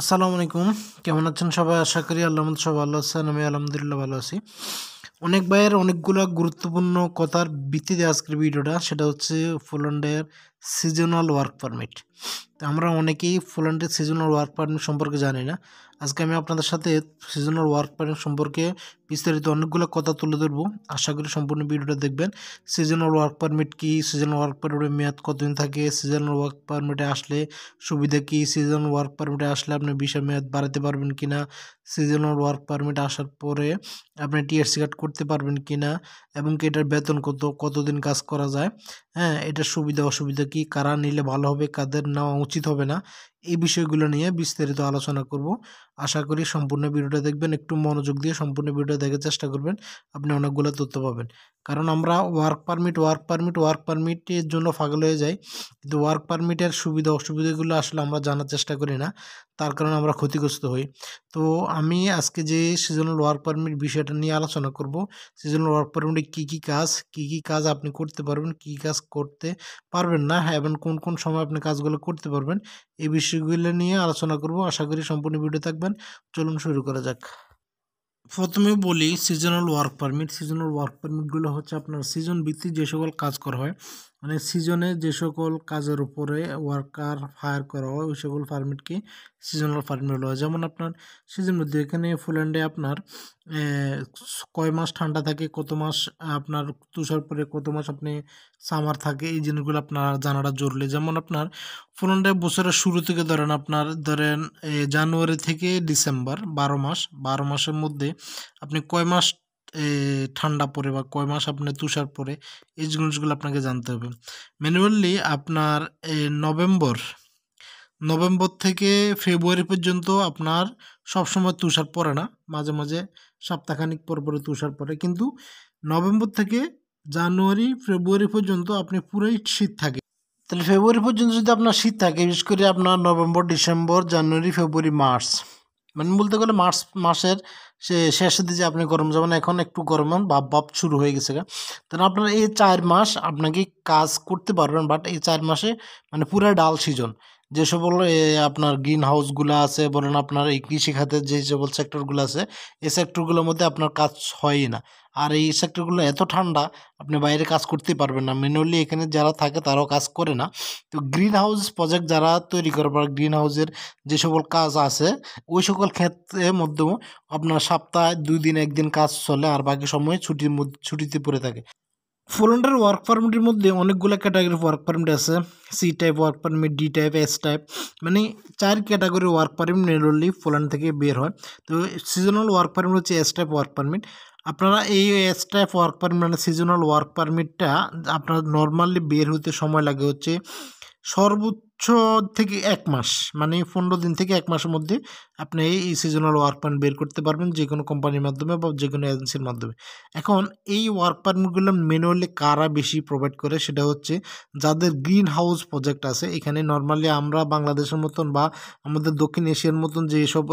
আসসালামু আলাইকুম কেমন আছেন সবাই আশা করি আল্লাহ সবাই ভালো আছেন আমি আলহামদুলিল্লাহ ভালো আছি অনেক ভাইয়ের অনেকগুলো গুরুত্বপূর্ণ কথার ভিত্তিতে আজকের ভিডিওটা সেটা হচ্ছে ফুলন্ডের সিজনাল ওয়ার্ক পারমিট তো আমরা অনেকেই ফুলন্ডের সিজনাল ওয়ার্ক পারমিট সম্পর্কে জানি না আজকে আমি আপনাদের সাথে সিজনাল ওয়ার্ক পারমিট সম্পর্কে বিস্তারিত অনেকগুলো কথা তুলে ধরবো আশা করি সম্পূর্ণ ভিডিওটা দেখবেন সিজনাল ওয়ার্ক পারমিট কী সিজনাল ওয়ার্ক পারমিটের মেয়াদ কতদিন থাকে সিজনাল ওয়ার্ক পারমিটে আসলে সুবিধা কী সিজনাল ওয়ার্ক পারমিটে আসলে আপনি বিষয় মেয়াদ বাড়াতে পারবেন কি না সিজনাল ওয়ার্ক পারমিট আসার পরে আপনি টিআরসি কার্ড করতে পারবেন কি না এবং কি এটার বেতন কত কতদিন কাজ করা যায় হ্যাঁ এটার সুবিধা অসুবিধা কি কারা নিলে ভালো হবে কাদের নেওয়া উচিত হবে না এই বিষয়গুলো নিয়ে বিস্তারিত আলোচনা করব আশা করি সম্পূর্ণ ভিডিওটা দেখবেন একটু মনোযোগ দিয়ে সম্পূর্ণ ভিডিও দেখার চেষ্টা করবেন আপনি অনেকগুলো তথ্য পাবেন কারণ আমরা work permit work permit work পারমিটের জন্য ফাগল হয়ে যাই কিন্তু ওয়ার্ক পারমিটের সুবিধা অসুবিধাগুলো আসলে আমরা জানার চেষ্টা করি না তার কারণে আমরা ক্ষতিগ্রস্ত হই তো আমি আজকে যে সিজনাল ওয়ার্ক পারমিট বিষয়টা নিয়ে আলোচনা করব সিজনাল ওয়ার্ক পারমিট কি কি কাজ কি কি কাজ আপনি করতে পারবেন কি কাজ করতে পারবেন না হ্যাঁ, এবং কোন কোন সময় আপনি কাজগুলো করতে পারবেন এই বিষয়গুলো নিয়ে আলোচনা করব আশা করি সম্পূর্ণ ভিডিও থাকবেন চলুন শুরু করা যাক প্রথমে বলি seasonal work permit seasonal work পারমিটগুলো হচ্ছে আপনার সিজন ভিত্তিক যে সকল কাজ করা হয় মানে সিজনে যে সকল কাজের উপরে ওয়ার্কার ফায়ার করা হয় ওই সকল পারমিটকে সিজনাল পারমিট বলা হয় যেমন আপনার সিজন মধ্যে এখানে ফুল্যান্ডে আপনার কয় মাস ঠান্ডা থাকে কত মাস আপনার তুষার পরে কত মাস আপনি সামার থাকে এই জিনিসগুলো আপনার জানাটা জরুরি যেমন আপনার ফুল্যান্ডে বছরের শুরু থেকে ধরেন আপনার ধরেন জানুয়ারি থেকে ডিসেম্বর বারো মাস বারো মাসের মধ্যে আপনি কয় মাস ঠান্ডা পরে বা কয় মাস আপনার তুষার পরে এই জিনিসগুলো আপনাকে জানতে হবে ম্যানুয়ালি আপনার নভেম্বর নভেম্বর থেকে ফেব্রুয়ারি পর্যন্ত আপনার সবসময় তুষার পরে না মাঝে মাঝে সপ্তাহখানিক পর পরে তুষার পরে কিন্তু নভেম্বর থেকে জানুয়ারি ফেব্রুয়ারি পর্যন্ত আপনি পুরোই শীত থাকে তাহলে ফেব্রুয়ারি পর্যন্ত যদি আপনার শীত থাকে বিশেষ করে আপনার November December January February March মানে বলতে গেলে মার্চ মাসের সে শেষের দিকে আপনি গরম যাবেন এখন একটু গরম ভাব ভাব শুরু হয়ে গেছে তাহলে আপনার এই চার মাস আপনাকে কাজ করতে পারবেন বাট এই চার মাসে মানে পুরো ডাল সিজন যে সকল আপনার গ্রিন হাউসগুলো আছে বলেন আপনার এই কৃষিখাতের যে সকল সেক্টরগুলো আছে এই সেক্টরগুলোর মধ্যে আপনার কাজ হয়ই না আর এই সেক্টরগুলো এত ঠান্ডা আপনি বাইরে কাজ করতে পারবেন না মেনুয়ালি এখানে যারা থাকে তারাও কাজ করে না তো গ্রিন হাউস প্রজেক্ট যারা তৈরি করে বা গ্রিন হাউসের যে সকল কাজ আছে ওই সকল ক্ষেত্রে মধ্যেও আপনার সপ্তাহে দুই দিন একদিন কাজ চলে আর বাকি সময় ছুটির ছুটিতে পড়ে থাকে ফোরহান্ড্রেড ওয়ার্ক পারমিটের মধ্যে অনেকগুলো ক্যাটাগরির ওয়ার্ক পারমিট আছে C type work permit D type S type মানে চার ক্যাটাগরির ওয়ার্ক পারমিট নেরলি ফোলান থেকে বের হয় তো সিজনাল ওয়ার্ক পারমিট হচ্ছে এস টাইপ ওয়ার্ক পারমিট আপনারা এই এস টাইপ ওয়ার্ক পারমিট মানে সিজনাল ওয়ার্ক পারমিটটা আপনার নর্মালি বের হতে সময় লাগে হচ্ছে সর্বোচ্চ থেকে এক মাস মানে পনেরো দিন থেকে এক মাসের মধ্যে আপনি এই সিজনাল ওয়ার্ক পারমিট বের করতে পারবেন যে কোনো কোম্পানির মাধ্যমে বা যে কোনো এজেন্সির মাধ্যমে এখন এই ওয়ার্ক পারমিটগুলো ম্যানুয়ালি কারা বেশি প্রোভাইড করে সেটা হচ্ছে যাদের গ্রিন হাউস প্রজেক্ট আছে এখানে নর্মালি আমরা বাংলাদেশের মতন বা আমাদের দক্ষিণ এশিয়ার মতন যে সব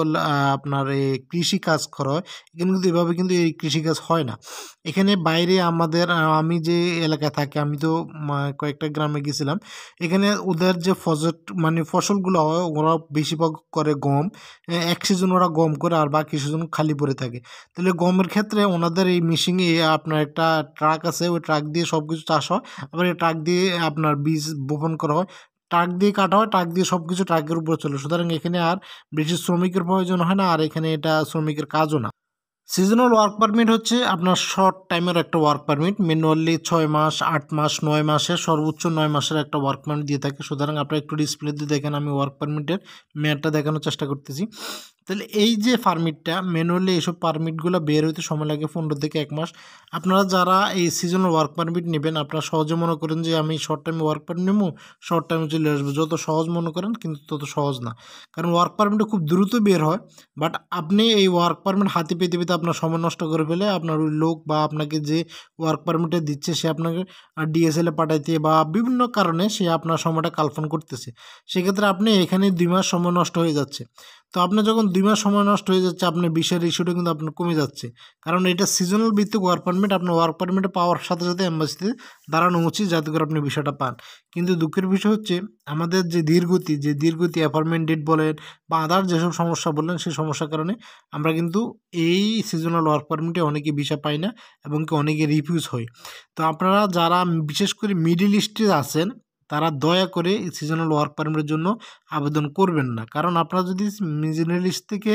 আপনার এই কৃষিকাজ করা হয় এখানে কিন্তু এভাবে কিন্তু এই কৃষিকাজ হয় না এখানে বাইরে আমাদের আমি যে এলাকায় থাকি আমি তো কয়েকটা গ্রামে গেছিলাম এখানে ওদের যে ফসল মানে ফসলগুলো হয় ওরা বেশিরভাগ করে গম এক সিজন ওরা গম করে আর বাকি সিজন খালি পড়ে থাকে তাহলে গমের ক্ষেত্রে ওনাদের এই মেশিনে আপনার একটা ট্রাক আছে ওই ট্রাক দিয়ে সব কিছু চাষ হয় আবার এই ট্রাক দিয়ে আপনার বীজ বপন করা হয় ট্রাক দিয়ে কাটা হয় ট্রাক দিয়ে সব কিছু ট্রাকের উপরে চলে সুতরাং এখানে আর বেশি শ্রমিকের প্রয়োজন হয় না আর এখানে এটা শ্রমিকের কাজও না সিজনাল ওয়ার্ক পারমিট হচ্ছে আপনার শর্ট টাইমের একটা ওয়ার্ক পারমিট মেনুয়ালি ছয় মাস আট মাস নয় মাসের সর্বোচ্চ নয় মাসের একটা ওয়ার্ক পারমিট দিয়ে থাকে সুতরাং আপনারা একটু ডিসপ্লেতে দেখেন আমি ওয়ার্ক পারমিটের মেয়াদটা দেখানোর চেষ্টা করতেছি তাহলে এই যে পারমিটটা ম্যানুয়ালি এইসব পারমিটগুলো বের হইতে সময় লাগে পনেরো থেকে এক মাস আপনারা যারা এই সিজনাল ওয়ার্ক পারমিট নেবেন আপনারা সহজে মনে করেন যে আমি শর্ট টাইমে ওয়ার্ক পারমিট নেবো শর্ট টাইমে চলে আসবো যত সহজ মনে করেন কিন্তু তত সহজ না কারণ ওয়ার্ক পারমিটটা খুব দ্রুত বের হয় বাট আপনি এই ওয়ার্ক পারমিট হাতে পেতে পেতে আপনার সময় নষ্ট করে ফেলে আপনার ওই লোক বা আপনাকে যে ওয়ার্ক পারমিটটা দিচ্ছে সে আপনাকে ডিএসএলে পাঠাইতে বা বিভিন্ন কারণে সে আপনার সময়টা কালফন করতেছে সেক্ষেত্রে আপনি এখানে দুই মাস সময় নষ্ট হয়ে যাচ্ছে তো আপনার যখন দুই মাস সময় নষ্ট হয়ে যাচ্ছে আপনার বিষয়ের ইস্যুটা কিন্তু আপনার কমে যাচ্ছে কারণ এটা সিজনাল ভিত্তিক ওয়ার্ক পারমিট আপনার ওয়ার্ক পারমিট পাওয়ার সাথে সাথে অ্যাম্বাসিতে দাঁড়ানো উচিত যাতে করে আপনি বিষয়টা পান কিন্তু দুঃখের বিষয় হচ্ছে আমাদের যে দীর্ঘতি যে দীর্ঘতি অ্যাপয়েন্টমেন্ট ডেট বলেন বা আদার যেসব সমস্যা বললেন সেই সমস্যার কারণে আমরা কিন্তু এই সিজনাল ওয়ার্ক পারমিটে অনেকে ভিসা পাই না এবং কি অনেকে রিফিউজ হয় তো আপনারা যারা বিশেষ করে মিডিল ইস্টে আছেন তারা দয়া করে সিজনাল ওয়ার্ক পারমিটের জন্য আবেদন করবেন না কারণ আপনারা যদি মিজিনালিস্ট থেকে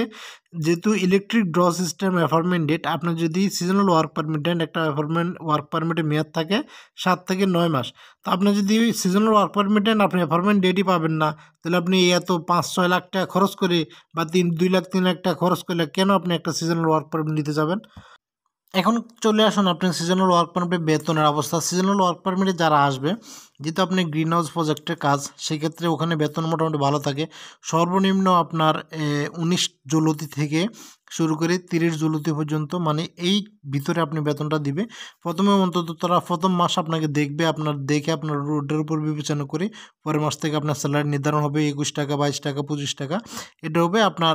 যেহেতু electric draw system apartment date আপনার যদি সিজনাল ওয়ার্ক পারমিট দেন একটা অ্যাপার্টমেন্ট ওয়ার্ক পারমিটের মেয়াদ থাকে সাত থেকে নয় মাস তো আপনি যদি সিজনাল ওয়ার্ক পারমিট দেন আপনি অ্যাপার্টমেন্ট ডেটই পাবেন না তাহলে আপনি এত পাঁচ ছয় লাখ টাকা খরচ করে বা তিন দুই লাখ তিন লাখ টাকা খরচ করলে কেন আপনি একটা সিজনাল ওয়ার্ক পারমিট নিতে যাবেন এখন চলে আসুন আপনি সিজনাল ওয়ার্ক পারমিটে বেতনের অবস্থা সিজনাল ওয়ার্ক পারমিটে যারা আসবে যেহেতু আপনি গ্রিন হাউস প্রজেক্টের কাজ সেক্ষেত্রে ওখানে বেতন মোটামুটি ভালো থাকে সর্বনিম্ন আপনার উনিশ জলতি থেকে শুরু করে তিরিশ জুলুতি পর্যন্ত মানে এই ভিতরে আপনি বেতনটা দিবে প্রথমে অন্তত তারা প্রথম মাস আপনাকে দেখবে আপনার দেখে আপনার রোডের উপর বিবেচনা করে পরের মাস থেকে আপনার স্যালারি নির্ধারণ হবে একুশ টাকা বাইশ টাকা পঁচিশ টাকা এটা হবে আপনার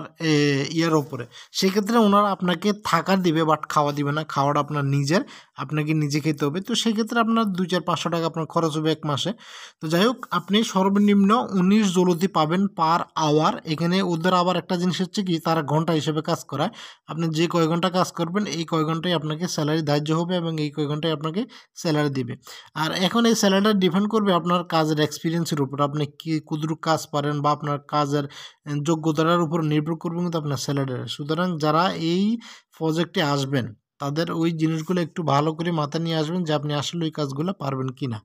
ইয়ার ওপরে সেক্ষেত্রে ওনারা আপনাকে থাকা দিবে বাট খাওয়া দিবে না খাওয়াটা আপনার নিজের আপনাকে নিজে খেতে হবে তো সেক্ষেত্রে আপনার দুই চার পাঁচশো টাকা আপনার খরচ হবে এক মাসে তো যাই হোক আপনি সর্বনিম্ন উনিশ জলতি পাবেন পার আওয়ার এখানে ওদের আবার একটা জিনিস হচ্ছে কি তারা ঘন্টা হিসেবে কাজ করে আমরা আপনি যে কয় ঘন্টা কাজ করবেন এই কয় ঘন্টায় আপনাকে স্যালারি ধার্য হবে এবং এই কয় ঘন্টায় আপনাকে স্যালারি দিবে আর এখন এই স্যালারিটা ডিপেন্ড করবে আপনার কাজের এক্সপিরিয়েন্সের উপর আপনি কী কুদরুক কাজ পারেন বা আপনার কাজের যোগ্যতার উপর নির্ভর করবে কিন্তু আপনার স্যালারিটা সুতরাং যারা এই প্রজেক্টে আসবেন তাদের ওই জিনিসগুলো একটু ভালো করে মাথায় নিয়ে আসবেন যে আপনি আসলে ওই কাজগুলো পারবেন কি না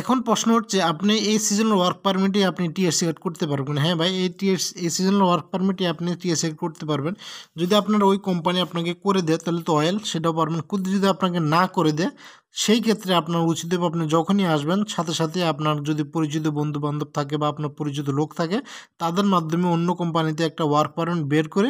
এখন প্রশ্ন হচ্ছে আপনি এই সিজনাল ওয়ার্ক পারমিটে আপনি টিএসসি এড করতে পারবেন হ্যাঁ ভাই এই টিএস এই সিজনাল ওয়ার্ক পারমিটে আপনি টিএসসি এড করতে পারবেন যদি আপনার ওই কোম্পানি আপনাকে করে দেয় তাহলে তো অয়েল সেটাও পারবেন কিন্তু যদি আপনাকে না করে দেয় সেই ক্ষেত্রে আপনার উচিত হবে আপনি যখনই আসবেন সাথে সাথে আপনার যদি পরিচিত বন্ধু বান্ধব থাকে বা আপনার পরিচিত লোক থাকে তাদের মাধ্যমে অন্য কোম্পানিতে একটা ওয়ার্ক পারমিট বের করে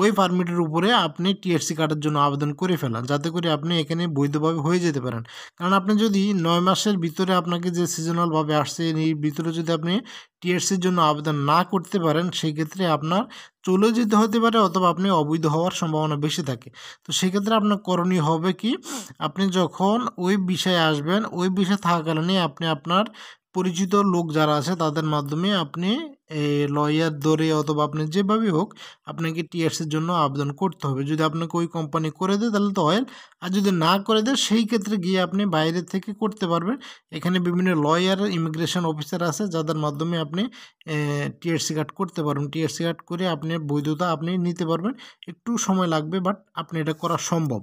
ওই পারমিটের উপরে আপনি টিএসসি কার্ডের জন্য আবেদন করে ফেলান যাতে করে আপনি এখানে বৈধভাবে হয়ে যেতে পারেন কারণ আপনি যদি নয় মাসের ভিতরে আপনাকে যে সিজনালভাবে আসছে এর ভিতরে যদি আপনি টিআরসির জন্য আবেদন না করতে পারেন সেই ক্ষেত্রে আপনার চলে যেতে হতে পারে অথবা আপনি অবৈধ হওয়ার সম্ভাবনা বেশি থাকে তো সেক্ষেত্রে আপনার করণীয় হবে কি আপনি যখন ওই বিষয়ে আসবেন ওই বিষয়ে থাকাকালীনই আপনি আপনার পরিচিত লোক যারা আছে তাদের মাধ্যমে আপনি লয়ার দরে অথবা আপনি যেভাবেই হোক আপনাকে টিআরসির জন্য আবেদন করতে হবে যদি আপনাকে ওই কোম্পানি করে দেয় তাহলে তো অয়েল আর যদি না করে দেয় সেই ক্ষেত্রে গিয়ে আপনি বাইরে থেকে করতে পারবেন এখানে বিভিন্ন লয়ার ইমিগ্রেশন অফিসার আছে যাদের মাধ্যমে আপনি টিআরসি কার্ড করতে পারবেন টিআরসি কার্ড করে আপনি বৈধতা আপনি নিতে পারবেন একটু সময় লাগবে বাট আপনি এটা করা সম্ভব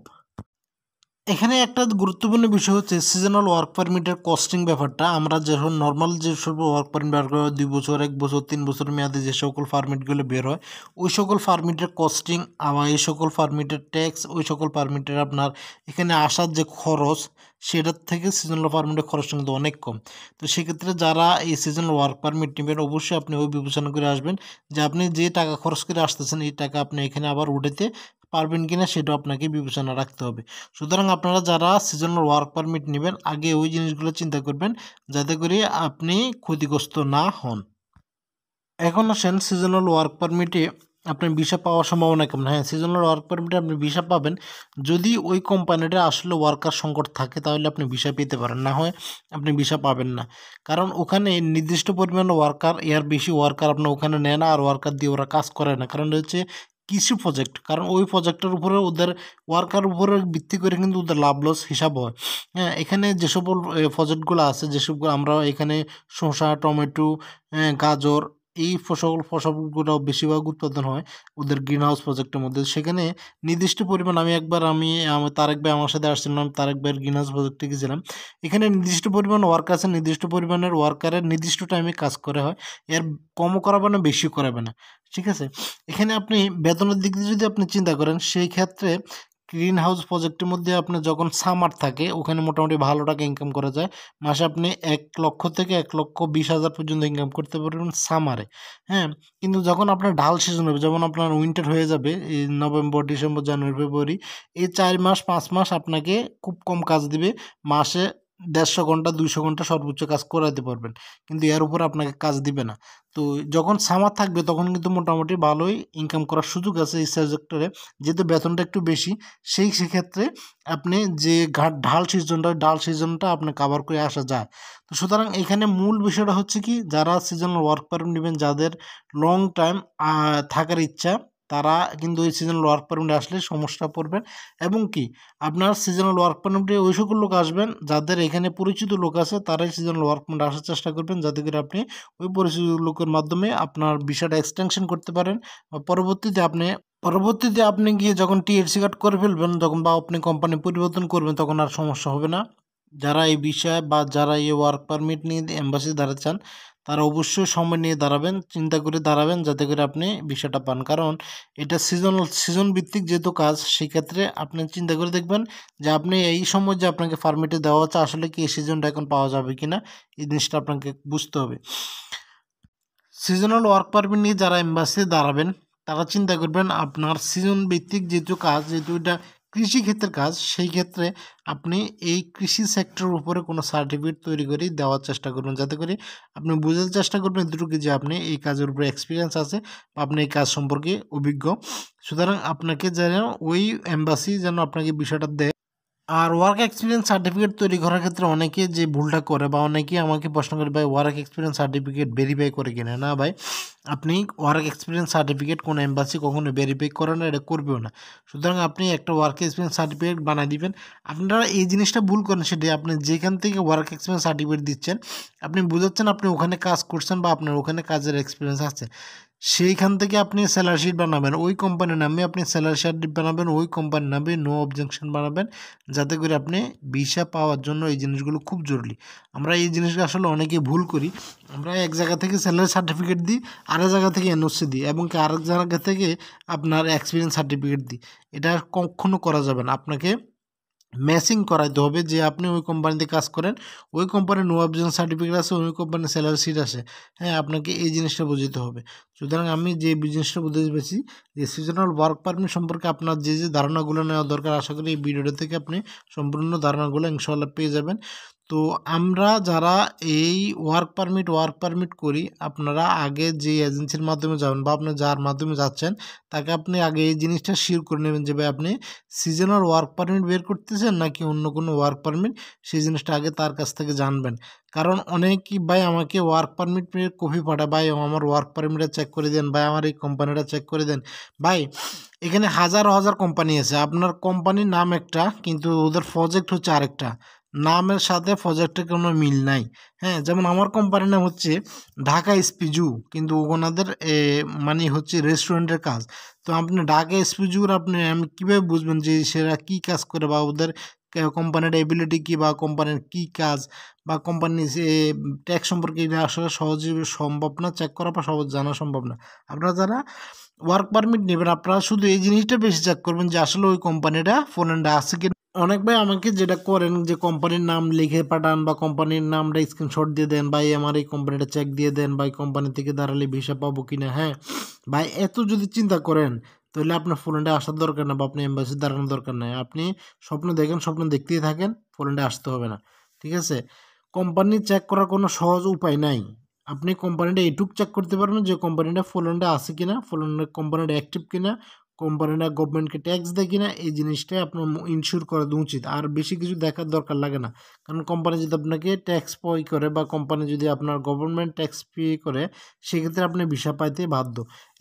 এখানে একটা গুরুত্বপূর্ণ বিষয় হচ্ছে সিজনাল ওয়ার্ক পারমিটের কস্টিং ব্যাপারটা আমরা যখন নর্মাল যে সব ওয়ার্ক পারমিট ব্যবহার করা দুই বছর এক বছর তিন বছর মেয়াদে যে সকল পারমিটগুলো বের হয় ওই সকল পারমিটের কস্টিং আবার এই সকল পারমিটের ট্যাক্স ওই সকল পারমিটের আপনার এখানে আসার যে খরচ সেটার থেকে সিজনাল পারমিটের খরচ কিন্তু অনেক কম তো সেক্ষেত্রে যারা এই সিজনাল ওয়ার্ক পারমিট নেবেন অবশ্যই আপনি ওই বিবেচনা করে আসবেন যে আপনি যে টাকা খরচ করে আসতেছেন এই টাকা আপনি এখানে আবার উঠেতে পারবেন কি না সেটা আপনাকে বিবেচনা রাখতে হবে সুতরাং আপনারা যারা সিজনাল ওয়ার্ক পারমিট নেবেন আগে ওই জিনিসগুলো চিন্তা করবেন যাতে করে আপনি ক্ষতিগ্রস্ত না হন এখন আসেন সিজনাল ওয়ার্ক পারমিটে আপনার ভিসা পাওয়ার সম্ভাবনা কেমন হ্যাঁ সিজনাল ওয়ার্ক পারমিটে আপনি ভিসা পাবেন যদি ওই কোম্পানিটা আসলে ওয়ার্কার সংকট থাকে তাহলে আপনি ভিসা পেতে পারেন না হয় আপনি ভিসা পাবেন না কারণ ওখানে নির্দিষ্ট পরিমাণ ওয়ার্কার এর বেশি ওয়ার্কার আপনার ওখানে নেয় না আর ওয়ার্কার দিয়ে ওরা কাজ করে না কারণ হচ্ছে কৃষি প্রজেক্ট কারণ ওই প্রজেক্টের উপরে ওদের ওয়ার্কার উপরে ভিত্তি করে কিন্তু ওদের লাভ লস হিসাব হয় হ্যাঁ এখানে যেসব প্রজেক্টগুলো আছে যেসবগুলো আমরা এখানে শসা টমেটো গাজর এই ফসল ফসলগুলো বেশিরভাগ উৎপাদন হয় ওদের গ্রিন হাউস প্রজেক্টের মধ্যে সেখানে নির্দিষ্ট পরিমাণ আমি একবার আমি তারেক ভাই আমার সাথে আসছিলাম আমি তারেক ভাইয়ের গ্রিন হাউস প্রজেক্টে গেছিলাম এখানে নির্দিষ্ট পরিমাণ ওয়ার্কার আছে নির্দিষ্ট পরিমাণের ওয়ার্কারের নির্দিষ্ট টাইমে কাজ করা হয় এর কমও করাবে না বেশিও করাবে না ঠিক আছে এখানে আপনি বেতনের দিক দিয়ে যদি আপনি চিন্তা করেন সেই ক্ষেত্রে গ্রিন হাউস প্রজেক্টের মধ্যে আপনার যখন সামার থাকে ওখানে মোটামুটি ভালো টাকা ইনকাম করা যায় মাসে আপনি এক লক্ষ থেকে এক লক্ষ বিশ হাজার পর্যন্ত ইনকাম করতে পারবেন সামারে হ্যাঁ কিন্তু যখন আপনার ঢাল সিজন হবে যেমন আপনার উইন্টার হয়ে যাবে এই নভেম্বর ডিসেম্বর জানুয়ারি ফেব্রুয়ারি এই চার মাস পাঁচ মাস আপনাকে খুব কম কাজ দিবে মাসে দেড়শো ঘন্টা দুইশো ঘন্টা সর্বোচ্চ কাজ করাতে পারবেন কিন্তু এর উপর আপনাকে কাজ দিবে না তো যখন সামার থাকবে তখন কিন্তু মোটামুটি ভালোই ইনকাম করার সুযোগ আছে এই সাবজেক্টরে যেহেতু বেতনটা একটু বেশি সেই সেক্ষেত্রে আপনি যে ঢাল সিজনটা ওই ডাল সিজনটা আপনি কাভার করে আসা যায় তো সুতরাং এখানে মূল বিষয়টা হচ্ছে কি যারা সিজনাল ওয়ার্ক পারমিট নেবেন যাদের লং টাইম থাকার ইচ্ছা তারা কিন্তু ওই সিজনাল ওয়ার্ক পারমিটে আসলে সমস্যা পড়বেন এবং কি আপনার সিজনাল ওয়ার্ক পারমিটে ওই সকল লোক আসবেন যাদের এখানে পরিচিত লোক আছে তারাই সিজনাল ওয়ার্ক পারমিটে আসার চেষ্টা করবেন যাতে করে আপনি ওই পরিচিত লোকের মাধ্যমে আপনার বিষয়টা এক্সটেনশন করতে পারেন বা পরবর্তীতে আপনি পরবর্তীতে আপনি গিয়ে যখন টিএসসি কার্ড করে ফেলবেন তখন বা আপনি কোম্পানি পরিবর্তন করবেন তখন আর সমস্যা হবে না যারা এই বিষয়ে বা যারা এই ওয়ার্ক পারমিট নিয়ে এম্বাসি দাঁড়াতে চান তারা অবশ্যই সময় নিয়ে দাঁড়াবেন চিন্তা করে দাঁড়াবেন যাতে করে আপনি ভিসাটা পান কারণ এটা সিজনাল সিজন ভিত্তিক যেহেতু কাজ সেক্ষেত্রে আপনি চিন্তা করে দেখবেন যে আপনি এই সময় যে আপনাকে পারমিটে দেওয়া হচ্ছে আসলে কি এই সিজনটা এখন পাওয়া যাবে কি না এই জিনিসটা আপনাকে বুঝতে হবে সিজনাল ওয়ার্ক পারমিট নিয়ে যারা এম্বাসিতে দাঁড়াবেন তারা চিন্তা করবেন আপনার সিজন ভিত্তিক যেহেতু কাজ যেহেতু এটা কৃষিক্ষেত্রের কাজ সেই ক্ষেত্রে আপনি এই কৃষি সেক্টরের উপরে কোনো সার্টিফিকেট তৈরি করে দেওয়ার চেষ্টা করুন যাতে করে আপনি বোঝার চেষ্টা করবেন দুটোকে যে আপনি এই কাজের উপরে এক্সপিরিয়েন্স আছে বা আপনি এই কাজ সম্পর্কে অভিজ্ঞ সুতরাং আপনাকে যেন ওই এম্বাসি যেন আপনাকে বিষয়টা দেয় আর ওয়ার্ক এক্সপিরিয়েন্স সার্টিফিকেট তৈরি করার ক্ষেত্রে অনেকে যে ভুলটা করে বা অনেকে আমাকে প্রশ্ন করে ভাই ওয়ার্ক এক্সপিরিয়েন্স সার্টিফিকেট ভেরিফাই করে কিনে না ভাই আপনি ওয়ার্ক এক্সপিরিয়েন্স সার্টিফিকেট কোনো এম্বাসি কখনো ভেরিফাই করে না এটা করবেও না সুতরাং আপনি একটা ওয়ার্ক এক্সপিরিয়েন্স সার্টিফিকেট বানিয়ে দিবেন আপনারা এই জিনিসটা ভুল করেন সেটাই আপনি যেখান থেকে ওয়ার্ক এক্সপিরিয়েন্স সার্টিফিকেট দিচ্ছেন আপনি বুঝাচ্ছেন আপনি ওখানে কাজ করছেন বা আপনার ওখানে কাজের এক্সপিরিয়েন্স আছে সেইখান থেকে আপনি স্যালারি শিট বানাবেন ওই কোম্পানির নামে আপনি স্যালারি শিট বানাবেন ওই কোম্পানির নামে নো অবজেকশন বানাবেন যাতে করে আপনি ভিসা পাওয়ার জন্য এই জিনিসগুলো খুব জরুরি আমরা এই জিনিসটা আসলে অনেকে ভুল করি আমরা এক জায়গা থেকে স্যালারি সার্টিফিকেট দিই আরেক জায়গা থেকে এনওসি দিই এবং আরেক জায়গা থেকে আপনার এক্সপিরিয়েন্স সার্টিফিকেট দিই এটা কখনো করা যাবে না আপনাকে ম্যাচিং করাইতে হবে যে আপনি ওই কোম্পানিতে কাজ করেন ওই কোম্পানির নো অবজেকশন সার্টিফিকেট আছে ওই কোম্পানির স্যালারি শিট আছে হ্যাঁ আপনাকে এই জিনিসটা বুঝতে হবে সুতরাং আমি যে বিজনেসটা বুঝতে পেরেছি যে সিজনাল ওয়ার্ক পারমিট সম্পর্কে আপনার যে যে ধারণাগুলো নেওয়া দরকার আশা করি এই ভিডিওটা থেকে আপনি সম্পূর্ণ ধারণাগুলো ইনশাল্লাহ পেয়ে যাবেন তো আমরা যারা এই ওয়ার্ক পারমিট ওয়ার্ক পারমিট করি আপনারা আগে যে এজেন্সির মাধ্যমে যাবেন বা আপনি যার মাধ্যমে যাচ্ছেন তাকে আপনি আগে এই জিনিসটা শিওর করে নেবেন যে ভাই আপনি সিজনাল ওয়ার্ক পারমিট বের করতেছেন নাকি অন্য কোনো ওয়ার্ক পারমিট সেই জিনিসটা আগে তার কাছ থেকে জানবেন কারণ অনেকই ভাই আমাকে ওয়ার্ক পারমিট কপি পাঠায় ভাই আমার ওয়ার্ক পারমিটটা চেক করে দেন ভাই আমার এই কোম্পানিটা চেক করে দেন ভাই এখানে হাজার হাজার কোম্পানি আছে আপনার কোম্পানির নাম একটা কিন্তু ওদের প্রজেক্ট হচ্ছে আরেকটা নামের সাথে প্রজেক্টের কোনো মিল নাই হ্যাঁ যেমন আমার কোম্পানির নাম হচ্ছে ঢাকা স্পিজু কিন্তু ওনাদের মানে হচ্ছে রেস্টুরেন্টের কাজ তো আপনি ঢাকা স্পিজুর আপনি আমি কীভাবে বুঝবেন যে সেরা কী কাজ করে বা ওদের কোম্পানির এবিলিটি কী বা কোম্পানির কি কাজ বা কোম্পানি ট্যাক্স সম্পর্কে এটা আসলে সহজে সম্ভব না চেক করা বা সহজ জানা সম্ভব না আপনারা যারা ওয়ার্ক পারমিট নেবেন আপনারা শুধু এই জিনিসটা বেশি চেক করবেন যে আসলে ওই কোম্পানিটা ফোন আছে কি অনেক ভাই আমাকে যেটা করেন যে কোম্পানির নাম লিখে পাঠান বা কোম্পানির নামটা স্ক্রিনশট দিয়ে দেন বা আমার এই কোম্পানিটা চেক দিয়ে দেন বা এই কোম্পানি থেকে দাঁড়ালে ভিসা পাবো কিনা হ্যাঁ ভাই এত যদি চিন্তা করেন তাহলে আপনার ফোল্যান্ডে আসার দরকার না বা আপনি এম্বাসির দাঁড়ানোর দরকার নাই আপনি স্বপ্ন দেখেন স্বপ্ন দেখতেই থাকেন ফোল্যান্ডে আসতে হবে না ঠিক আছে কোম্পানি চেক করার কোনো সহজ উপায় নাই আপনি কোম্পানিটা এইটুক চেক করতে পারবেন যে কোম্পানিটা ফোল্যান্ডে আছে কিনা ফোল্যান্ডের কোম্পানিটা অ্যাক্টিভ কিনা কোম্পানিরা গভর্নমেন্টকে ট্যাক্স দেয় কিনা এই জিনিসটাই আপনার ইনস্যুর করা উচিত আর বেশি কিছু দেখার দরকার লাগে না কারণ কোম্পানি যদি আপনাকে ট্যাক্স পে করে বা কোম্পানি যদি আপনার গভর্নমেন্ট ট্যাক্স পে করে সেক্ষেত্রে আপনি ভিসা পাইতে বাধ্য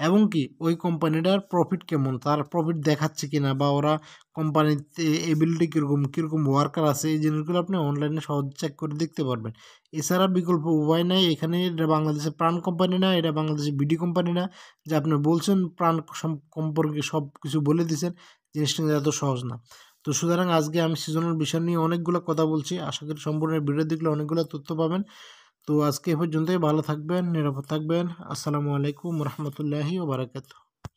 এবং কি ওই কোম্পানিটার প্রফিট কেমন তার প্রফিট দেখাচ্ছে কিনা বা ওরা কোম্পানিতে এবিলিটি কীরকম কীরকম ওয়ার্কার আছে এই জিনিসগুলো আপনি অনলাইনে সহজ চেক করে দেখতে পারবেন এছাড়া বিকল্প উপায় নাই এখানে এটা বাংলাদেশের প্রাণ কোম্পানি না এটা বাংলাদেশের বিডি কোম্পানি না যে আপনি বলছেন প্রাণ সম্পর্কে সব কিছু বলে দিয়েছেন জিনিসটা এত সহজ না তো সুতরাং আজকে আমি সিজনাল বিষয় নিয়ে অনেকগুলো কথা বলছি আশা করি সম্পূর্ণ ভিডিও দেখলে অনেকগুলো তথ্য পাবেন তো আজকে এ পর্যন্তই ভালো থাকবেন নিরাপদ থাকবেন আসসালামু আলাইকুম রহমতুল্লাহি ওবরাকাতু